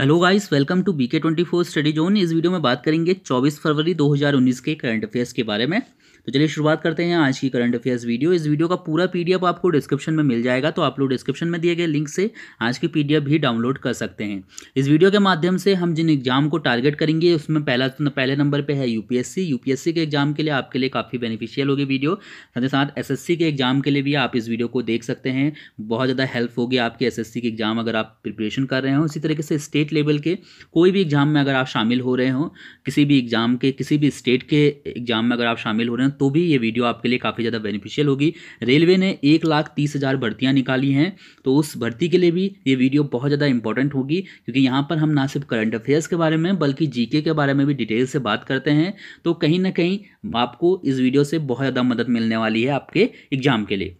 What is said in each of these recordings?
hello guys welcome to BK twenty four study zone इस video में बात करेंगे 24 फरवरी 2019 के करंट अफेयर्स के बारे में तो चलिए शुरुआत करते हैं आज की करंट अफेयर्स वीडियो इस वीडियो का पूरा पीडीएफ आपको डिस्क्रिप्शन में मिल जाएगा तो आप लोग डिस्क्रिप्शन में दिए गए लिंक से आज की पीडीएफ भी डाउनलोड कर सकते हैं इस वीडियो के माध्यम से हम जिन एग्जाम को टारगेट करेंगे उसमें पहला तो पहले नंबर पर है यूपीएससी यूपीएससी के एग्जाम के लिए आपके लिए काफ़ी बेनिफिशियल होगी वीडियो साथ ही साथ एस के एग्जाम के लिए भी आप इस वीडियो को देख सकते हैं बहुत ज़्यादा हेल्प होगी आपके एस के एग्जाम अगर आप प्रिपरेशन कर रहे हो इसी तरीके से स्टेट स्टेट लेवल के कोई भी एग्ज़ाम में अगर आप शामिल हो रहे हो किसी भी एग्ज़ाम के किसी भी स्टेट के एग्ज़ाम में अगर आप शामिल हो रहे हो तो भी ये वीडियो आपके लिए काफ़ी ज़्यादा बेनिफिशियल होगी रेलवे ने एक लाख तीस हज़ार भर्तियाँ निकाली हैं तो उस भर्ती के लिए भी ये वीडियो बहुत ज़्यादा इंपॉर्टेंट होगी क्योंकि यहाँ पर हम ना सिर्फ करंट अफेयर्स के बारे में बल्कि जीके के बारे में भी डिटेल से बात करते हैं तो कहीं ना कहीं आपको इस वीडियो से बहुत ज़्यादा मदद मिलने वाली है आपके एग्ज़ाम के लिए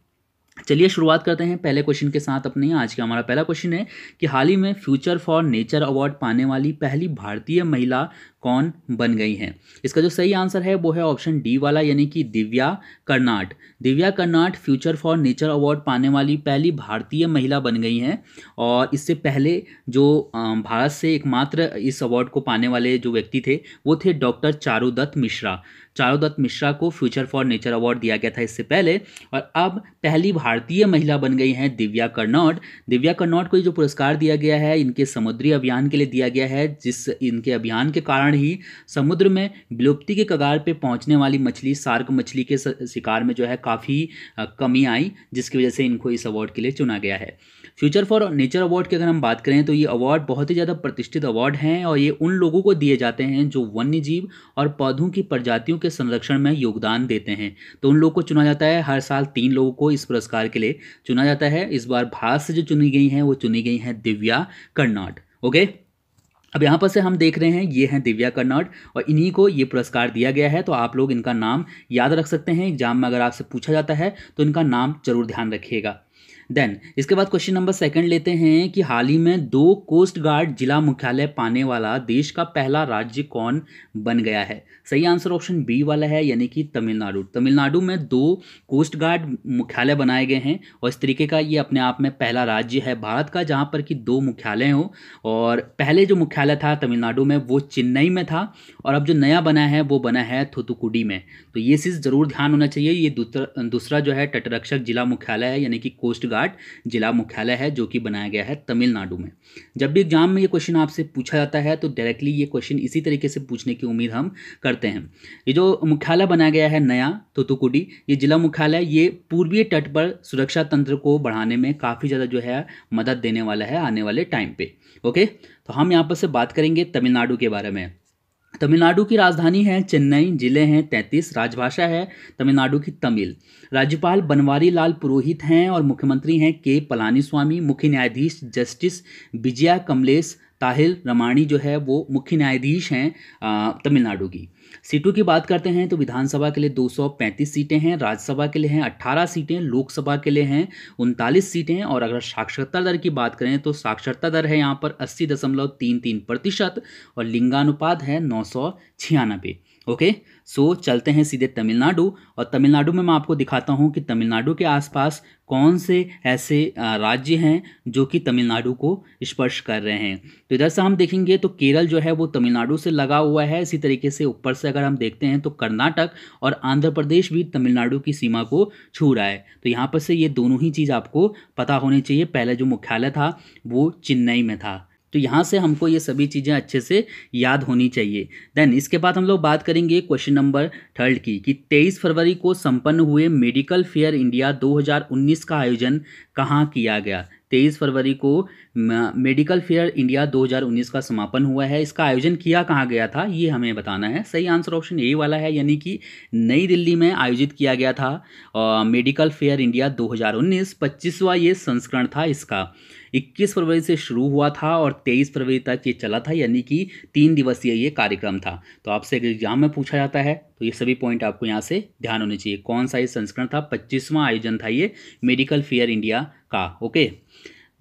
चलिए शुरुआत करते हैं पहले क्वेश्चन के साथ अपने आज का हमारा पहला क्वेश्चन है कि हाल ही में फ्यूचर फॉर नेचर अवार्ड पाने वाली पहली भारतीय महिला कौन बन गई हैं इसका जो सही आंसर है वो है ऑप्शन डी वाला यानी कि Divya Karnad Divya Karnad future for nature award पाने वाली पहली भारतीय महिला बन गई हैं और इससे पहले जो भारत से एकमात्र इस अवार्ड को पाने वाले जो व्यक्ति थे वो थे डॉक्टर चारुदत्त मिश्रा चारुदत्त मिश्रा को फ्यूचर फॉर नेचर अवार्ड दिया गया था इससे पहले और अब पहली भारतीय महिला बन गई हैं दिव्या कर्नौट दिव्या कर्नौट को ये जो पुरस्कार दिया गया है इनके समुद्री अभियान के लिए दिया गया है जिस इनके अभियान के कारण कारण ही समुद्र में विलुप्ति के कगार पर पहुंचने वाली मछली सार्क मछली के शिकार में जो है काफ़ी कमी आई जिसकी वजह से इनको इस अवार्ड के लिए चुना गया है फ्यूचर फॉर नेचर अवार्ड की अगर हम बात करें तो ये अवार्ड बहुत ही ज़्यादा प्रतिष्ठित अवार्ड हैं और ये उन लोगों को दिए जाते हैं जो वन्य जीव और पौधों की प्रजातियों के संरक्षण में योगदान देते हैं तो उन लोगों को चुना जाता है हर साल तीन लोगों को इस पुरस्कार के लिए चुना जाता है इस बार भारत से जो चुनी गई हैं वो चुनी गई हैं दिव्या कर्नाट ओके अब यहाँ पर से हम देख रहे हैं ये हैं दिव्या कन्नड़ और इन्हीं को ये पुरस्कार दिया गया है तो आप लोग इनका नाम याद रख सकते हैं एग्जाम में अगर आपसे पूछा जाता है तो इनका नाम जरूर ध्यान रखिएगा देन इसके बाद क्वेश्चन नंबर सेकंड लेते हैं कि हाल ही में दो कोस्ट गार्ड जिला मुख्यालय पाने वाला देश का पहला राज्य कौन बन गया है सही आंसर ऑप्शन बी वाला है यानी कि तमिलनाडु तमिलनाडु में दो कोस्ट गार्ड मुख्यालय बनाए गए हैं और इस तरीके का ये अपने आप में पहला राज्य है भारत का जहाँ पर कि दो मुख्यालय हो और पहले जो मुख्यालय था तमिलनाडु में वो चेन्नई में था और अब जो नया बना है वो बना है थुतुकुडी में तो ये चीज़ ज़रूर ध्यान होना चाहिए ये दूसरा दूसरा जो है तटरक्षक जिला मुख्यालय है यानी कि कोस्ट गार्ड घाट जिला मुख्यालय है जो कि बनाया गया है तमिलनाडु में जब भी एग्जाम में ये क्वेश्चन आपसे पूछा जाता है तो डायरेक्टली ये क्वेश्चन इसी तरीके से पूछने की उम्मीद हम करते हैं ये जो मुख्यालय बनाया गया है नया तूतुकुडी ये जिला मुख्यालय ये पूर्वीय तट पर सुरक्षा तंत्र को बढ़ाने में काफ़ी ज़्यादा जो है मदद देने वाला है आने वाले टाइम पे ओके तो हम यहाँ पर से बात करेंगे तमिलनाडु के बारे में तमिलनाडु की राजधानी है चेन्नई जिले हैं तैंतीस राजभाषा है तमिलनाडु की तमिल राज्यपाल बनवारी लाल पुरोहित हैं और मुख्यमंत्री हैं के पलानी स्वामी मुख्य न्यायाधीश जस्टिस विजया कमलेश ताहिल रमाणी जो है वो मुख्य न्यायाधीश हैं तमिलनाडु की सीटों की बात करते हैं तो विधानसभा के लिए 235 सीटें हैं राज्यसभा के लिए हैं 18 सीटें लोकसभा के लिए हैं उनतालीस सीटें और अगर साक्षरता दर की बात करें तो साक्षरता दर है यहाँ पर अस्सी दशमलव तीन तीन प्रतिशत और लिंगानुपात है नौ सौ छियानबे ओके सो चलते हैं सीधे तमिलनाडु और तमिलनाडु में मैं आपको दिखाता हूँ कि तमिलनाडु के आसपास कौन से ऐसे राज्य हैं जो कि तमिलनाडु को स्पर्श कर रहे हैं तो इधर से हम देखेंगे तो केरल जो है वो तमिलनाडु से लगा हुआ है इसी तरीके से ऊपर से अगर हम देखते हैं तो कर्नाटक और आंध्र प्रदेश भी तमिलनाडु की सीमा को छू रहा है तो यहाँ पर से ये दोनों ही चीज़ आपको पता होनी चाहिए पहले जो मुख्यालय था वो चेन्नई में था तो यहाँ से हमको ये सभी चीज़ें अच्छे से याद होनी चाहिए देन इसके बाद हम लोग बात करेंगे क्वेश्चन नंबर थर्ड की कि 23 फरवरी को संपन्न हुए मेडिकल फेयर इंडिया 2019 का आयोजन कहाँ किया गया तेईस फरवरी को मेडिकल फेयर इंडिया 2019 का समापन हुआ है इसका आयोजन किया कहाँ गया था ये हमें बताना है सही आंसर ऑप्शन ए वाला है यानी कि नई दिल्ली में आयोजित किया गया था मेडिकल फेयर इंडिया 2019 पच्चीसवा ये संस्करण था इसका 21 फरवरी से शुरू हुआ था और 23 फरवरी तक ये चला था यानी कि तीन दिवसीय ये कार्यक्रम था तो आपसे एग्जाम में पूछा जाता है तो ये सभी पॉइंट आपको यहाँ से ध्यान होने चाहिए कौन सा ये संस्करण था पच्चीसवां आयोजन था ये मेडिकल फेयर इंडिया का ओके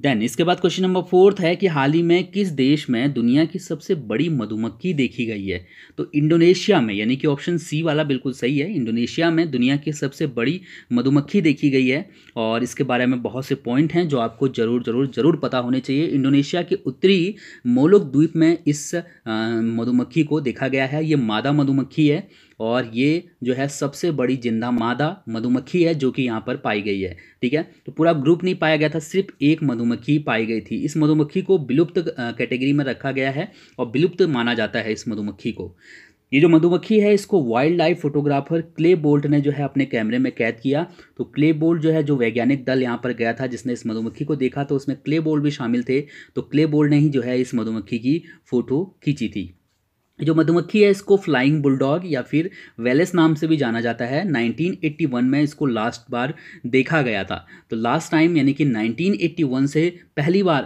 देन इसके बाद क्वेश्चन नंबर फोर्थ है कि हाल ही में किस देश में दुनिया की सबसे बड़ी मधुमक्खी देखी गई है तो इंडोनेशिया में यानी कि ऑप्शन सी वाला बिल्कुल सही है इंडोनेशिया में दुनिया की सबसे बड़ी मधुमक्खी देखी गई है और इसके बारे में बहुत से पॉइंट हैं जो आपको ज़रूर ज़रूर ज़रूर पता होने चाहिए इंडोनेशिया के उत्तरी मोलोक द्वीप में इस मधुमक्खी को देखा गया है ये मादा मधुमक्खी है और ये जो है सबसे बड़ी जिंदा मादा मधुमक्खी है जो कि यहाँ पर पाई गई है ठीक है तो पूरा ग्रुप नहीं पाया गया था सिर्फ एक मधुमक्खी पाई गई थी इस मधुमक्खी को विलुप्त कैटेगरी में रखा गया है और विलुप्त माना जाता है इस मधुमक्खी को ये जो मधुमक्खी है इसको wildlife photographer Clay Bolt ने जो है अपने कैमरे में कैद किया तो क्ले बोल्ट जो है जो वैज्ञानिक दल यहाँ पर गया था जिसने इस मधुमक्खी को देखा तो उसमें क्ले बोल्ट भी शामिल थे तो क्ले बोल्ट ने ही जो है इस मधुमक्खी की फ़ोटो खींची थी जो मधुमक्खी है इसको फ्लाइंग बुलडॉग या फिर वेलेस नाम से भी जाना जाता है 1981 में इसको लास्ट बार देखा गया था तो लास्ट टाइम यानी कि 1981 से पहली बार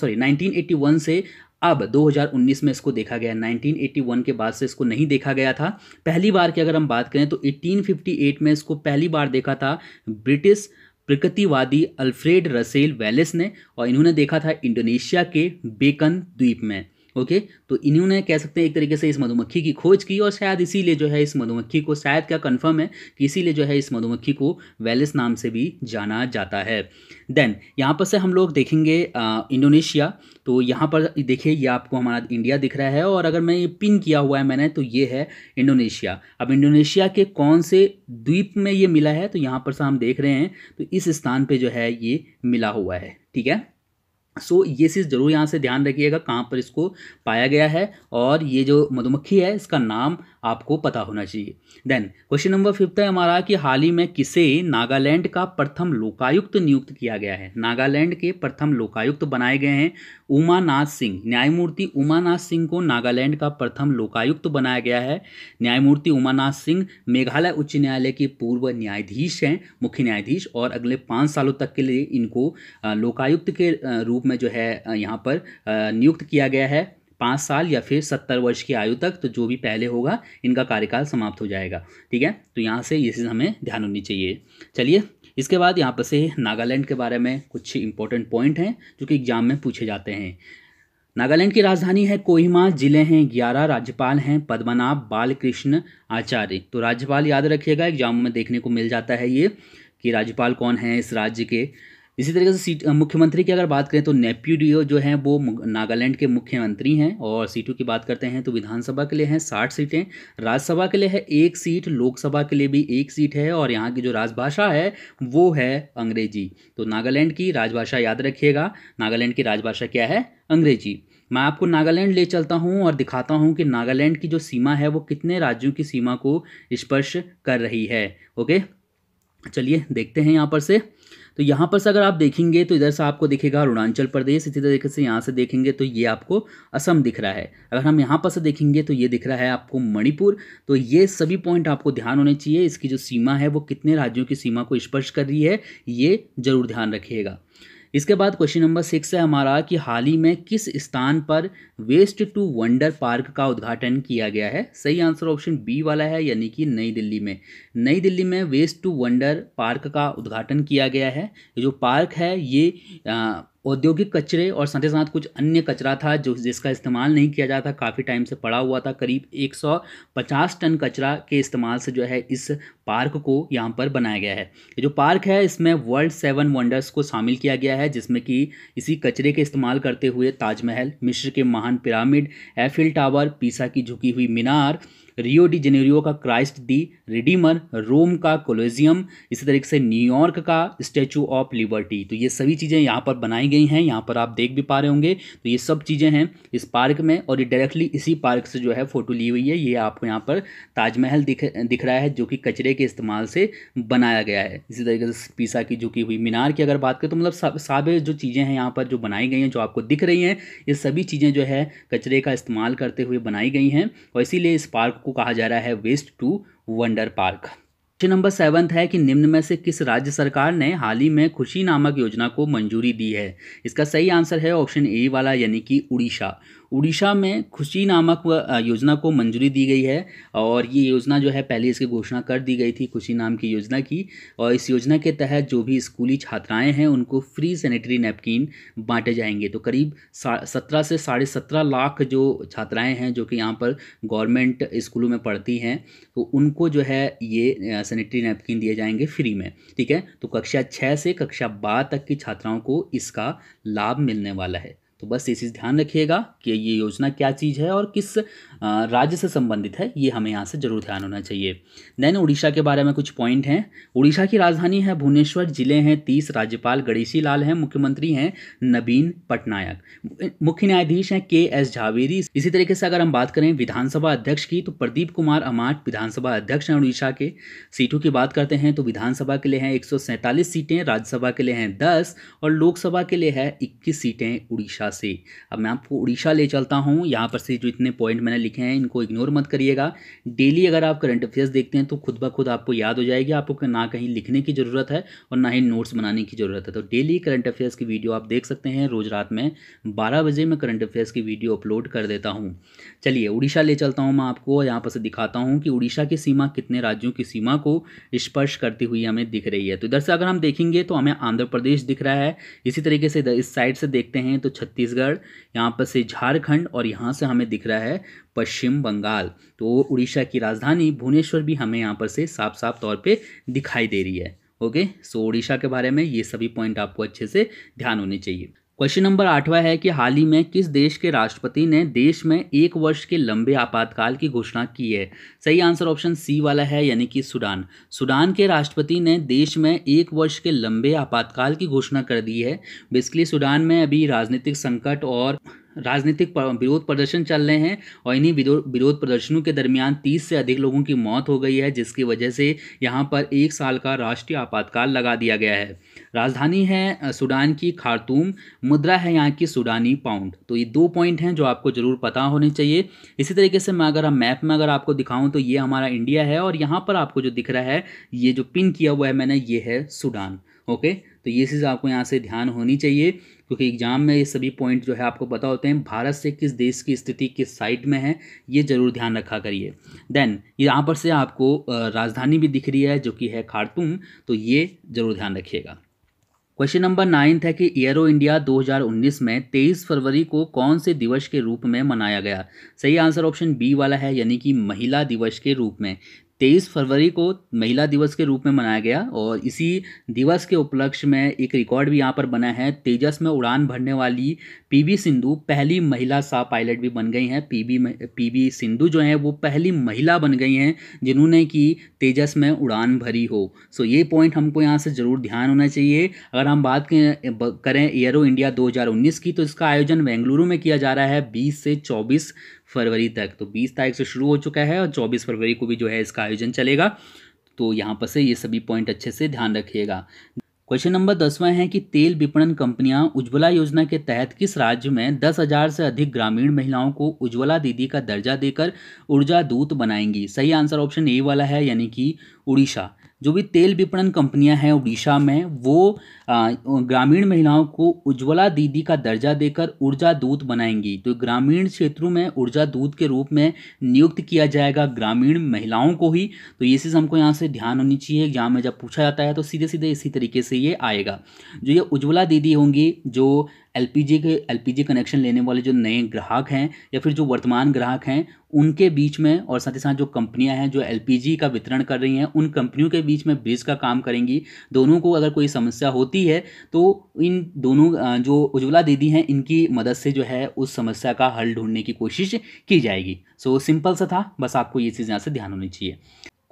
सॉरी 1981 से अब 2019 में इसको देखा गया 1981 के बाद से इसको नहीं देखा गया था पहली बार की अगर हम बात करें तो 1858 में इसको पहली बार देखा था ब्रिटिश प्रकृतिवादी अल्फ्रेड रसेल वेलेस ने और इन्होंने देखा था इंडोनेशिया के बेकन द्वीप में ओके तो इन्होंने कह सकते हैं एक तरीके से इस मधुमक्खी की खोज की और शायद इसीलिए जो है इस मधुमक्खी को शायद क्या कन्फर्म है कि इसीलिए जो है इस मधुमक्खी को वेलिस नाम से भी जाना जाता है देन यहाँ पर से हम लोग देखेंगे इंडोनेशिया तो यहाँ पर देखिए ये आपको हमारा इंडिया दिख रहा है और अगर मैं ये पिन किया हुआ है मैंने तो ये है इंडोनेशिया अब इंडोनेशिया के कौन से द्वीप में ये मिला है तो यहाँ पर से हम देख रहे हैं तो इस स्थान पर जो है ये मिला हुआ है ठीक है सो so, ये चीज़ ज़रूर यहाँ से ध्यान रखिएगा कहाँ पर इसको पाया गया है और ये जो मधुमक्खी है इसका नाम आपको पता होना चाहिए देन क्वेश्चन नंबर फिफ्थ है हमारा कि हाल ही में किसे नागालैंड का प्रथम लोकायुक्त नियुक्त किया गया है नागालैंड के प्रथम लोकायुक्त बनाए गए हैं उमानाथ सिंह न्यायमूर्ति उमानाथ सिंह को नागालैंड का प्रथम लोकायुक्त बनाया गया है न्यायमूर्ति उमानाथ सिंह मेघालय उच्च न्यायालय के पूर्व न्यायाधीश हैं मुख्य न्यायाधीश और अगले पाँच सालों तक के लिए इनको लोकायुक्त के रूप रूप में जो है यहाँ पर नियुक्त किया गया है पाँच साल या फिर सत्तर वर्ष की आयु तक तो जो भी पहले होगा इनका कार्यकाल समाप्त हो जाएगा ठीक है तो यहाँ से ये चीज़ हमें ध्यान होनी चाहिए चलिए इसके बाद यहाँ पर से नागालैंड के बारे में कुछ इंपॉर्टेंट पॉइंट हैं जो कि एग्जाम में पूछे जाते हैं नागालैंड की राजधानी है कोहिमा जिले हैं ग्यारह राज्यपाल हैं पद्मनाभ बालकृष्ण आचार्य तो राज्यपाल याद रखिएगा एग्जाम में देखने को मिल जाता है ये कि राज्यपाल कौन है इस राज्य के इसी तरीके से मुख्यमंत्री की अगर बात करें तो नेप्यूडियो जो है वो नागालैंड के मुख्यमंत्री हैं और सीटों की बात करते हैं तो विधानसभा के लिए हैं साठ सीटें राज्यसभा के लिए है एक सीट लोकसभा के लिए भी एक सीट है और यहाँ की जो राजभाषा है वो है अंग्रेजी तो नागालैंड की राजभाषा याद रखिएगा नागालैंड की राजभाषा क्या है अंग्रेजी मैं आपको नागालैंड ले चलता हूँ और दिखाता हूँ कि नागालैंड की जो सीमा है वो कितने राज्यों की सीमा को स्पर्श कर रही है ओके चलिए देखते हैं यहाँ पर से तो यहाँ पर से अगर आप देखेंगे तो इधर से आपको दिखेगा अरुणाचल प्रदेश इसी तरीके से यहाँ से देखेंगे तो ये आपको असम दिख रहा है अगर हम यहाँ पर से देखेंगे तो ये दिख रहा है आपको मणिपुर तो ये सभी पॉइंट आपको ध्यान होने चाहिए इसकी जो सीमा है वो कितने राज्यों की सीमा को स्पर्श कर रही है ये जरूर ध्यान रखिएगा इसके बाद क्वेश्चन नंबर सिक्स है हमारा कि हाल ही में किस स्थान पर वेस्ट टू वंडर पार्क का उद्घाटन किया गया है सही आंसर ऑप्शन बी वाला है यानी कि नई दिल्ली में नई दिल्ली में वेस्ट टू वंडर पार्क का उद्घाटन किया गया है जो पार्क है ये आ, औद्योगिक कचरे और साथ ही साथ कुछ अन्य कचरा था जो जिसका इस्तेमाल नहीं किया जाता काफ़ी टाइम से पड़ा हुआ था करीब 150 टन कचरा के इस्तेमाल से जो है इस पार्क को यहाँ पर बनाया गया है ये जो पार्क है इसमें वर्ल्ड सेवन वंडर्स को शामिल किया गया है जिसमें कि इसी कचरे के इस्तेमाल करते हुए ताजमहल मिश्र के महान पिरामिड एफिल टावर पीसा की झुकी हुई मीनार रियो डी जेनेरियो का क्राइस्ट दी रिडीमर रोम का कोलोजियम इसी तरीके से न्यूयॉर्क का स्टैचू ऑफ लिबर्टी तो ये सभी चीज़ें यहाँ पर बनाई गई हैं यहाँ पर आप देख भी पा रहे होंगे तो ये सब चीज़ें हैं इस पार्क में और ये डायरेक्टली इसी पार्क से जो है फ़ोटो ली हुई है ये आपको यहाँ पर ताजमहल दिख दिख रहा है जो कि कचरे के इस्तेमाल से बनाया गया है इसी तरीके से पीसा की झुकी हुई मीनार की अगर बात करें तो मतलब साबे जो चीज़ें हैं यहाँ पर जो बनाई गई हैं जो आपको दिख रही हैं ये सभी चीज़ें जो है कचरे का इस्तेमाल करते हुए बनाई गई हैं और इसीलिए इस पार्क को कहा जा रहा है waste to wonder park question number seven है कि निम्न में से किस राज्य सरकार ने हाल ही में खुशी नामक योजना को मंजूरी दी है इसका सही आंसर है ऑप्शन ए वाला यानी कि उड़ीसा उड़ीसा में खुशी नामक योजना को मंजूरी दी गई है और ये योजना जो है पहले इसकी घोषणा कर दी गई थी खुशी नाम की योजना की और इस योजना के तहत जो भी स्कूली छात्राएं हैं उनको फ्री सैनिटरी नैपकिन बांटे जाएंगे तो करीब सत्रह से साढ़े सत्रह लाख जो छात्राएं हैं जो कि यहाँ पर गवर्नमेंट स्कूलों में पढ़ती हैं तो उनको जो है ये सैनिटरी नैपकिन दिए जाएंगे फ्री में ठीक है तो कक्षा छः से कक्षा बारह तक की छात्राओं को इसका लाभ मिलने वाला है तो बस ये चीज़ ध्यान रखिएगा कि ये योजना क्या चीज़ है और किस राज्य से संबंधित है ये हमें यहाँ से जरूर ध्यान होना चाहिए देन उड़ीसा के बारे में कुछ पॉइंट हैं उड़ीसा की राजधानी है भुवनेश्वर जिले हैं तीस राज्यपाल गणेशी लाल हैं मुख्यमंत्री हैं नवीन पटनायक मुख्य न्यायाधीश हैं के एस झावेरी इसी तरीके से अगर हम बात करें विधानसभा अध्यक्ष की तो प्रदीप कुमार अमाट विधानसभा अध्यक्ष हैं उड़ीसा के सीटों की बात करते हैं तो विधानसभा के लिए हैं एक सीटें राज्यसभा के लिए हैं दस और लोकसभा के लिए है इक्कीस सीटें उड़ीसा से अब मैं आपको उड़ीसा ले चलता हूँ यहाँ पर से जो इतने पॉइंट मैंने टॉपिक हैं इनको इग्नोर मत करिएगा डेली अगर आप करंट अफेयर्स देखते हैं तो खुद ब खुद आपको याद हो जाएगी आपको ना कहीं लिखने की ज़रूरत है और ना ही नोट्स बनाने की ज़रूरत है तो डेली करंट अफेयर्स की वीडियो आप देख सकते हैं रोज़ रात में बारह बजे मैं करंट अफेयर्स की वीडियो अपलोड कर देता हूँ चलिए उड़ीसा ले चलता हूँ मैं आपको यहाँ पर से दिखाता हूँ कि उड़ीसा की सीमा कितने राज्यों की सीमा को स्पर्श करती हुई हमें दिख रही है तो इधर से अगर हम देखेंगे तो हमें आंध्र प्रदेश दिख रहा है इसी तरीके से इस साइड से देखते हैं तो छत्तीसगढ़ यहाँ पर से झारखंड और यहाँ से हमें दिख रहा है पश्चिम बंगाल तो उड़ीसा की राजधानी भुवनेश्वर भी हमें यहाँ पर से साफ साफ तौर पे दिखाई दे रही है ओके सो उड़ीसा के बारे में ये सभी पॉइंट आपको अच्छे से ध्यान होने चाहिए क्वेश्चन नंबर आठवां है कि हाल ही में किस देश के राष्ट्रपति ने देश में एक वर्ष के लंबे आपातकाल की घोषणा की है सही आंसर ऑप्शन सी वाला है यानी कि सूडान सूडान के राष्ट्रपति ने देश में एक वर्ष के लंबे आपातकाल की घोषणा कर दी है बेसिकली सूडान में अभी राजनीतिक संकट और राजनीतिक विरोध प्रदर्शन चल रहे हैं और इन्हीं विरोध प्रदर्शनों के दरमियान 30 से अधिक लोगों की मौत हो गई है जिसकी वजह से यहाँ पर एक साल का राष्ट्रीय आपातकाल लगा दिया गया है राजधानी है सूडान की खारतूम मुद्रा है यहाँ की सूडानी पाउंड तो ये दो पॉइंट हैं जो आपको ज़रूर पता होने चाहिए इसी तरीके से मैं अगर मैप में अगर आपको दिखाऊँ तो ये हमारा इंडिया है और यहाँ पर आपको जो दिख रहा है ये जो पिन किया हुआ है मैंने ये है सूडान ओके तो ये चीज़ आपको यहाँ से ध्यान होनी चाहिए क्योंकि एग्जाम में ये सभी पॉइंट जो है आपको पता होते हैं भारत से किस देश की स्थिति किस साइड में है ये ज़रूर ध्यान रखा करिए देन यहाँ पर से आपको राजधानी भी दिख रही है जो कि है खारतूम तो ये ज़रूर ध्यान रखिएगा क्वेश्चन नंबर नाइन्थ है कि एयरो इंडिया 2019 में 23 फरवरी को कौन से दिवस के रूप में मनाया गया सही आंसर ऑप्शन बी वाला है यानी कि महिला दिवस के रूप में तेईस फरवरी को महिला दिवस के रूप में मनाया गया और इसी दिवस के उपलक्ष्य में एक रिकॉर्ड भी यहाँ पर बना है तेजस में उड़ान भरने वाली पीबी सिंधु पहली महिला सा पायलट भी बन गई हैं पीबी पीबी सिंधु जो हैं वो पहली महिला बन गई हैं जिन्होंने कि तेजस में उड़ान भरी हो सो ये पॉइंट हमको यहाँ से ज़रूर ध्यान होना चाहिए अगर हम बात करें एयरो इंडिया दो की तो इसका आयोजन बेंगलुरु में किया जा रहा है बीस से चौबीस फरवरी तक तो बीस तारीख से शुरू हो चुका है और चौबीस फरवरी को भी जो है इसका आयोजन चलेगा तो यहाँ पर से ये सभी पॉइंट अच्छे से ध्यान रखिएगा क्वेश्चन नंबर दसवां है कि तेल विपणन कंपनियां उज्ज्वला योजना के तहत किस राज्य में दस हजार से अधिक ग्रामीण महिलाओं को उज्ज्वला दीदी का दर्जा देकर ऊर्जा दूत बनाएंगी सही आंसर ऑप्शन ए वाला है यानी कि उड़ीसा जो भी तेल विपणन कंपनियां हैं उड़ीसा में वो ग्रामीण महिलाओं को उज्ज्वला दीदी का दर्जा देकर ऊर्जा दूत बनाएंगी तो ग्रामीण क्षेत्रों में ऊर्जा दूत के रूप में नियुक्त किया जाएगा ग्रामीण महिलाओं को ही तो ये चीज़ हमको यहाँ से ध्यान होनी चाहिए एग्जाम में जब पूछा जाता है तो सीधे सीधे इसी तरीके से ये आएगा जो ये उज्ज्वला दीदी होंगी जो एलपीजी के एलपीजी कनेक्शन लेने वाले जो नए ग्राहक हैं या फिर जो वर्तमान ग्राहक हैं उनके बीच में और साथ ही साथ जो कंपनियां हैं जो एलपीजी का वितरण कर रही हैं उन कंपनियों के बीच में ब्रिज का काम करेंगी दोनों को अगर कोई समस्या होती है तो इन दोनों जो उज्ज्वला दीदी हैं इनकी मदद से जो है उस समस्या का हल ढूंढने की कोशिश की जाएगी सो सिंपल सा था बस आपको ये चीज़ यहाँ से ध्यान होनी चाहिए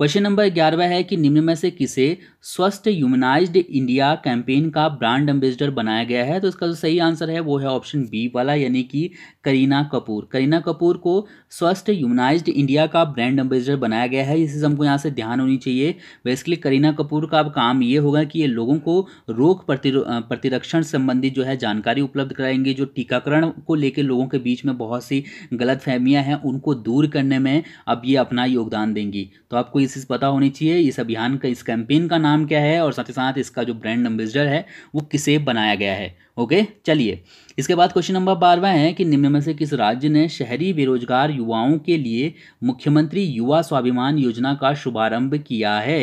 क्वेश्चन नंबर ग्यारहवा है कि निम्न में से किसे स्वस्थ ह्यूमनाइज्ड इंडिया कैंपेन का ब्रांड एम्बेसडर बनाया गया है तो इसका जो सही आंसर है वो है ऑप्शन बी वाला यानी कि करीना कपूर करीना कपूर को स्वस्थ ह्यूमनाइज्ड इंडिया का ब्रांड एम्बेसडर बनाया गया है इस चीज़ हमको यहाँ से ध्यान होनी चाहिए बेसिकली करीना कपूर का अब काम ये होगा कि ये लोगों को रोग प्रतिरक्षण संबंधी जो है जानकारी उपलब्ध कराएंगे जो टीकाकरण को लेकर लोगों के बीच में बहुत सी गलत फहमियाँ हैं उनको दूर करने में अब ये अपना योगदान देंगी तो आपको इस पॉलिसीज पता होनी चाहिए इस अभियान का इस कैंपेन का नाम क्या है और साथ ही साथ इसका जो ब्रांड एम्बेसडर है वो किसे बनाया गया है ओके चलिए इसके बाद क्वेश्चन नंबर बारहवा है कि निम्न में से किस राज्य ने शहरी बेरोजगार युवाओं के लिए मुख्यमंत्री युवा स्वाभिमान योजना का शुभारंभ किया है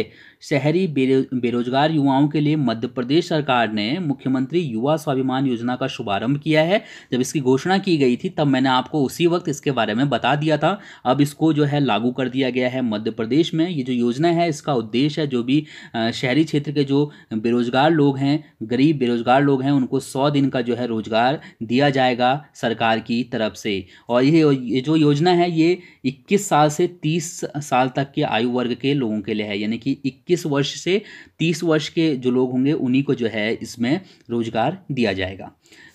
शहरी बेरोजगार युवाओं के लिए मध्य प्रदेश सरकार ने मुख्यमंत्री युवा स्वाभिमान योजना का शुभारंभ किया है जब इसकी घोषणा की गई थी तब मैंने आपको उसी वक्त इसके बारे में बता दिया था अब इसको जो है लागू कर दिया गया है मध्य प्रदेश में ये जो योजना है इसका उद्देश्य है जो भी शहरी क्षेत्र के जो बेरोजगार लोग हैं गरीब बेरोजगार लोग हैं उनको सौ दिन का जो है रोज़गार दिया जाएगा सरकार की तरफ से और ये ये जो योजना है ये इक्कीस साल से तीस साल तक के आयु वर्ग के लोगों के लिए है यानी कि इक्कीस वर्ष से तीस वर्ष के जो लोग होंगे उन्हीं को जो है इसमें रोज़गार दिया जाएगा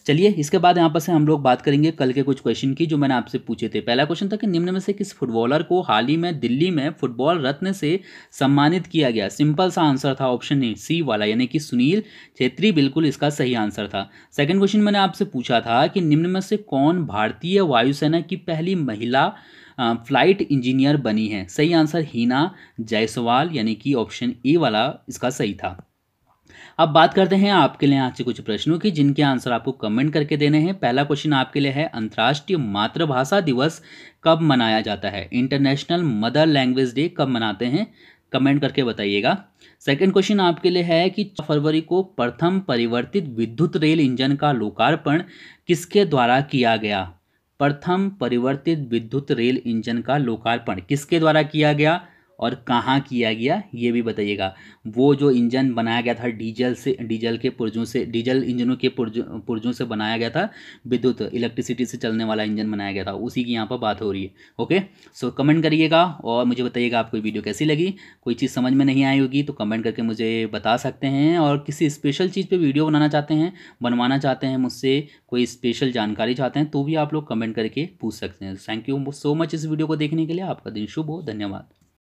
चलिए इसके बाद यहाँ पर से हम लोग बात करेंगे कल के कुछ क्वेश्चन की जो मैंने आपसे पूछे थे पहला क्वेश्चन था कि निम्न में से किस फुटबॉलर को हाल ही में दिल्ली में फुटबॉल रत्न से सम्मानित किया गया सिंपल सा आंसर था ऑप्शन ए सी वाला यानी कि सुनील छेत्री बिल्कुल इसका सही आंसर था सेकेंड क्वेश्चन मैंने आपसे पूछा था कि निम्न में से कौन भारतीय वायुसेना की पहली महिला फ्लाइट इंजीनियर बनी है सही आंसर हीना जायसवाल यानी कि ऑप्शन ए वाला इसका सही था अब बात करते हैं आपके लिए आज से कुछ प्रश्नों की जिनके आंसर आपको कमेंट करके देने हैं पहला क्वेश्चन आपके लिए है अंतर्राष्ट्रीय मातृभाषा दिवस कब मनाया जाता है इंटरनेशनल मदर लैंग्वेज डे कब मनाते हैं कमेंट करके बताइएगा सेकंड क्वेश्चन आपके लिए है कि फरवरी को प्रथम परिवर्तित विद्युत रेल इंजन का लोकार्पण किसके द्वारा किया गया प्रथम परिवर्तित विद्युत रेल इंजन का लोकार्पण किसके द्वारा किया गया और कहाँ किया गया ये भी बताइएगा वो जो इंजन बनाया गया था डीजल से डीजल के पुर्जों से डीजल इंजनों के पुर्जों पुर्जों से बनाया गया था विद्युत इलेक्ट्रिसिटी से चलने वाला इंजन बनाया गया था उसी की यहाँ पर बात हो रही है ओके सो कमेंट करिएगा और मुझे बताइएगा आपको वीडियो कैसी लगी कोई चीज़ समझ में नहीं आई होगी तो कमेंट करके मुझे बता सकते हैं और किसी स्पेशल चीज़ पर वीडियो बनाना चाहते हैं बनवाना चाहते हैं मुझसे कोई स्पेशल जानकारी चाहते हैं तो भी आप लोग कमेंट करके पूछ सकते हैं थैंक यू सो मच इस वीडियो को देखने के लिए आपका दिन शुभ हो धन्यवाद